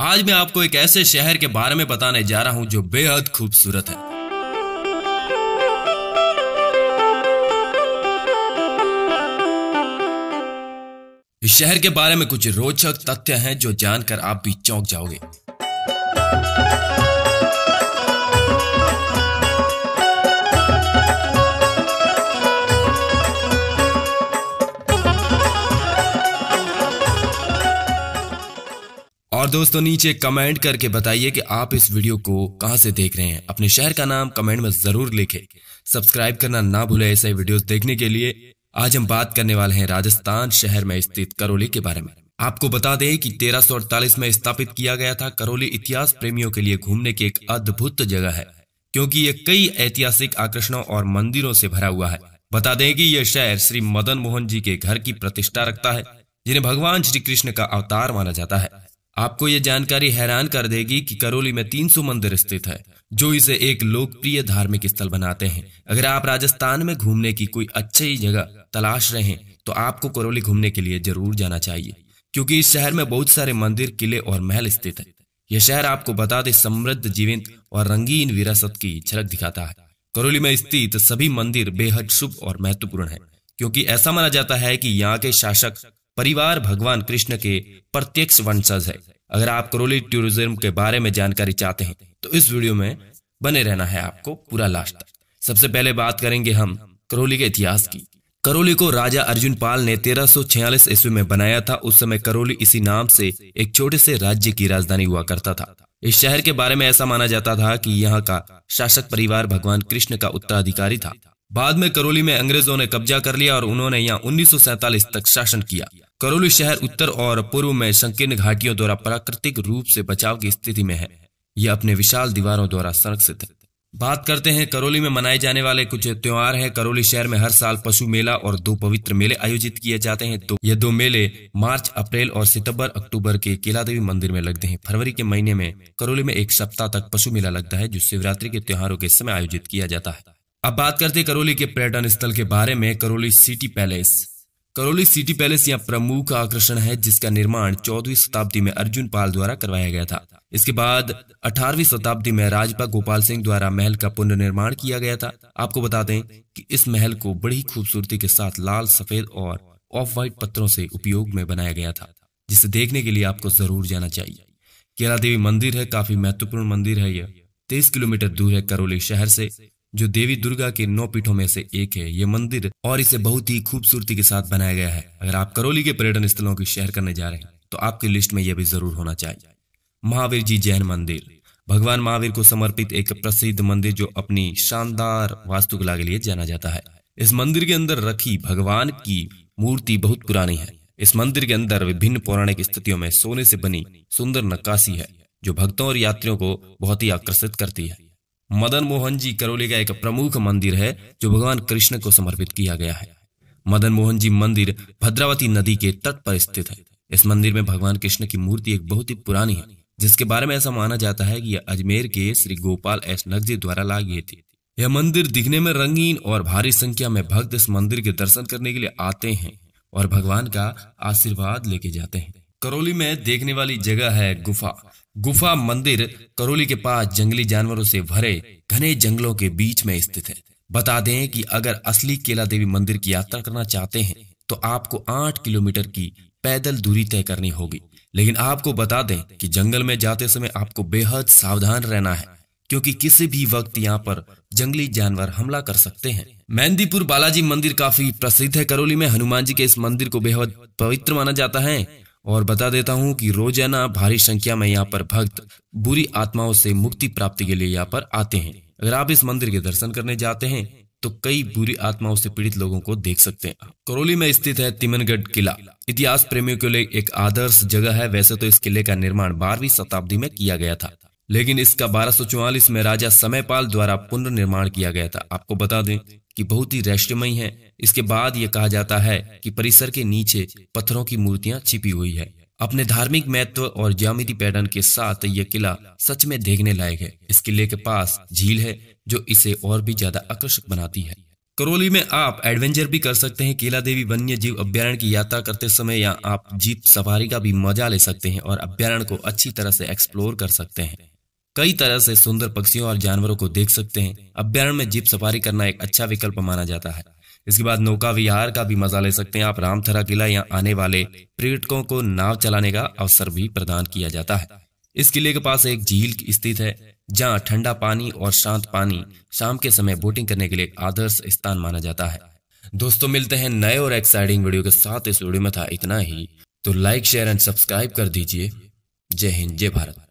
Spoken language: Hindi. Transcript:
आज मैं आपको एक ऐसे शहर के बारे में बताने जा रहा हूं जो बेहद खूबसूरत है इस शहर के बारे में कुछ रोचक तथ्य हैं जो जानकर आप भी चौंक जाओगे और दोस्तों नीचे कमेंट करके बताइए कि आप इस वीडियो को कहां से देख रहे हैं अपने शहर का नाम कमेंट में जरूर लिखें सब्सक्राइब करना ना भूले ऐसे वीडियोस देखने के लिए आज हम बात करने वाले हैं राजस्थान शहर में स्थित करौली के बारे में आपको बता दें कि तेरह में स्थापित किया गया था करौली इतिहास प्रेमियों के लिए घूमने की एक अद्भुत जगह है क्योंकि ये कई ऐतिहासिक आकर्षणों और मंदिरों से भरा हुआ है बता दें कि यह शहर श्री मदन मोहन जी के घर की प्रतिष्ठा रखता है जिन्हें भगवान श्री कृष्ण का अवतार माना जाता है आपको ये जानकारी हैरान कर देगी कि करौली में 300 मंदिर स्थित है जो इसे एक लोकप्रिय धार्मिक स्थल बनाते हैं अगर आप राजस्थान में घूमने की कोई अच्छी जगह तलाश रहे हैं तो आपको करौली घूमने के लिए जरूर जाना चाहिए क्योंकि इस शहर में बहुत सारे मंदिर किले और महल स्थित है यह शहर आपको बता दे समृद्ध जीवंत और रंगीन विरासत की झलक दिखाता है करौली में स्थित सभी मंदिर बेहद शुभ और महत्वपूर्ण है क्योंकि ऐसा माना जाता है कि यहाँ के शासक परिवार भगवान कृष्ण के प्रत्यक्ष वंशज है अगर आप करोली टूरिज्म के बारे में जानकारी चाहते हैं तो इस वीडियो में बने रहना है आपको पूरा लास्ट तक सबसे पहले बात करेंगे हम करोली के इतिहास की करोली को राजा अर्जुन पाल ने 1346 ईस्वी में बनाया था उस समय करोली इसी नाम से एक छोटे से राज्य की राजधानी हुआ करता था इस शहर के बारे में ऐसा माना जाता था कि यहाँ का शासक परिवार भगवान कृष्ण का उत्तराधिकारी था बाद में करोली में अंग्रेजों ने कब्जा कर लिया और उन्होंने यहाँ उन्नीस तक शासन किया करौली शहर उत्तर और पूर्व में संकीर्ण घाटियों द्वारा प्राकृतिक रूप से बचाव की स्थिति में है यह अपने विशाल दीवारों द्वारा संरक्षित है बात करते हैं करौली में मनाए जाने वाले कुछ त्योहार हैं करौली शहर में हर साल पशु मेला और दो पवित्र मेले आयोजित किए जाते हैं तो ये दो मेले मार्च अप्रैल और सितंबर अक्टूबर के केला देवी मंदिर में लगते हैं फरवरी के महीने में करौली में एक सप्ताह तक पशु मेला लगता है जो शिवरात्रि के त्योहारों के समय आयोजित किया जाता है अब बात करते हैं करौली के पर्यटन स्थल के बारे में Karauli city palace Karauli city palace यहाँ प्रमुख आकर्षण है जिसका निर्माण चौदहवीं शताब्दी में अर्जुन पाल द्वारा करवाया गया था इसके बाद 18वीं शताब्दी में राजपा गोपाल सिंह द्वारा महल का पुनर्निर्माण किया गया था आपको बता दें कि इस महल को बड़ी खूबसूरती के साथ लाल सफेद और ऑफ व्हाइट पत्थरों से उपयोग में बनाया गया था जिसे देखने के लिए आपको जरूर जाना चाहिए केला देवी मंदिर है काफी महत्वपूर्ण मंदिर है यह तेईस किलोमीटर दूर है करौली शहर से जो देवी दुर्गा के नौ पीठों में से एक है ये मंदिर और इसे बहुत ही खूबसूरती के साथ बनाया गया है अगर आप करौली के पर्यटन स्थलों की शहर करने जा रहे हैं तो आपकी लिस्ट में यह भी जरूर होना चाहिए महावीर जी जैन मंदिर भगवान महावीर को समर्पित एक प्रसिद्ध मंदिर जो अपनी शानदार वास्तुकला के लिए जाना जाता है इस मंदिर के अंदर रखी भगवान की मूर्ति बहुत पुरानी है इस मंदिर के अंदर विभिन्न पौराणिक स्थितियों में सोने से बनी सुंदर नक्काशी है जो भक्तों और यात्रियों को बहुत ही आकर्षित करती है मदन मोहन जी करौली का एक प्रमुख मंदिर है जो भगवान कृष्ण को समर्पित किया गया है मदन मोहन जी मंदिर भद्रावती नदी के तट पर स्थित है इस मंदिर में भगवान कृष्ण की मूर्ति एक बहुत ही पुरानी है जिसके बारे में ऐसा माना जाता है कि यह अजमेर के श्री गोपाल एस नकजी द्वारा ला गई थी यह मंदिर दिखने में रंगीन और भारी संख्या में भक्त इस मंदिर के दर्शन करने के लिए आते हैं और भगवान का आशीर्वाद लेके जाते हैं करौली में देखने वाली जगह है गुफा गुफा मंदिर करौली के पास जंगली जानवरों से भरे घने जंगलों के बीच में स्थित है बता दें कि अगर असली केला देवी मंदिर की यात्रा करना चाहते हैं तो आपको आठ किलोमीटर की पैदल दूरी तय करनी होगी लेकिन आपको बता दें कि जंगल में जाते समय आपको बेहद सावधान रहना है क्योंकि किसी भी वक्त यहाँ पर जंगली जानवर हमला कर सकते हैं मेहंदीपुर बालाजी मंदिर काफी प्रसिद्ध है करौली में हनुमान जी के इस मंदिर को बेहद पवित्र माना जाता है और बता देता हूँ कि रोजाना भारी संख्या में यहाँ पर भक्त बुरी आत्माओं से मुक्ति प्राप्ति के लिए यहाँ पर आते हैं अगर आप इस मंदिर के दर्शन करने जाते हैं तो कई बुरी आत्माओं से पीड़ित लोगों को देख सकते हैं करौली में स्थित है तिमनगढ़ किला इतिहास प्रेमियों के लिए एक आदर्श जगह है वैसे तो इस किले का निर्माण बारहवीं शताब्दी में किया गया था लेकिन इसका बारह में राजा समयपाल द्वारा पुनर्निर्माण किया गया था आपको बता दें कि बहुत ही रहस्यमयी है इसके बाद ये कहा जाता है कि परिसर के नीचे पत्थरों की मूर्तियां छिपी हुई है अपने धार्मिक महत्व और ज्यामिति पैटर्न के साथ यह किला सच में देखने लायक है इस किले के पास झील है जो इसे और भी ज्यादा आकर्षक बनाती है करौली में आप एडवेंचर भी कर सकते हैं केला देवी वन्य जीव अभ्यारण्य की यात्रा करते समय या आप जीप सफारी का भी मजा ले सकते हैं और अभ्यारण्य को अच्छी तरह से एक्सप्लोर कर सकते हैं कई तरह से सुंदर पक्षियों और जानवरों को देख सकते हैं अभ्यारण में जीप सफारी करना एक अच्छा विकल्प माना जाता है इसके बाद नौका विहार का भी मजा ले सकते हैं आप रामथरा किला या आने वाले पर्यटकों को नाव चलाने का अवसर भी प्रदान किया जाता है इस किले के पास एक झील स्थित है जहाँ ठंडा पानी और शांत पानी शाम के समय बोटिंग करने के लिए आदर्श स्थान माना जाता है दोस्तों मिलते हैं नए और एक्साइटिंग वीडियो के साथ इस वीडियो में था इतना ही तो लाइक शेयर एंड सब्सक्राइब कर दीजिए जय हिंद जय भारत